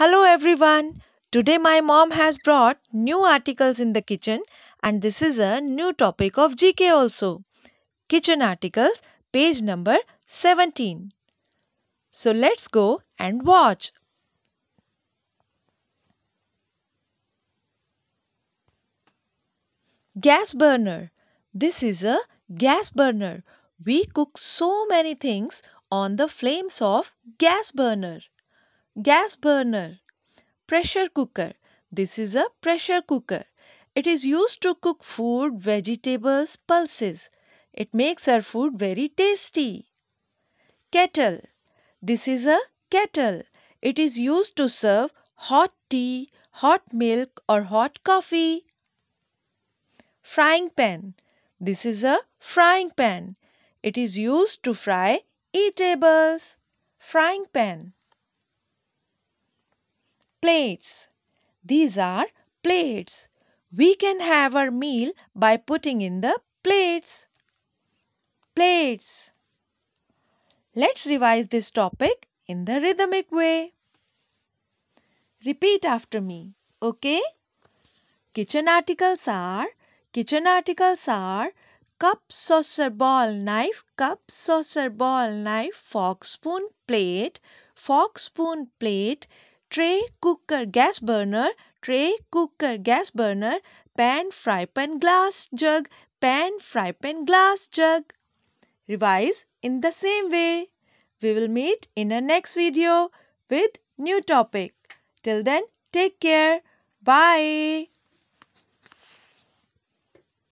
Hello everyone! Today my mom has brought new articles in the kitchen and this is a new topic of GK also. Kitchen articles, page number 17. So let's go and watch. Gas burner. This is a gas burner. We cook so many things on the flames of gas burner. Gas burner, pressure cooker. This is a pressure cooker. It is used to cook food, vegetables, pulses. It makes our food very tasty. Kettle. This is a kettle. It is used to serve hot tea, hot milk or hot coffee. Frying pan. This is a frying pan. It is used to fry eatables. Frying pan plates. These are plates. We can have our meal by putting in the plates. Plates. Let's revise this topic in the rhythmic way. Repeat after me, okay? Kitchen articles are, kitchen articles are cup, saucer, ball, knife, cup, saucer, ball, knife, fork, spoon, plate, fork, spoon, plate, tray cooker gas burner tray cooker gas burner pan fry pan glass jug pan fry pan glass jug revise in the same way we will meet in our next video with new topic till then take care bye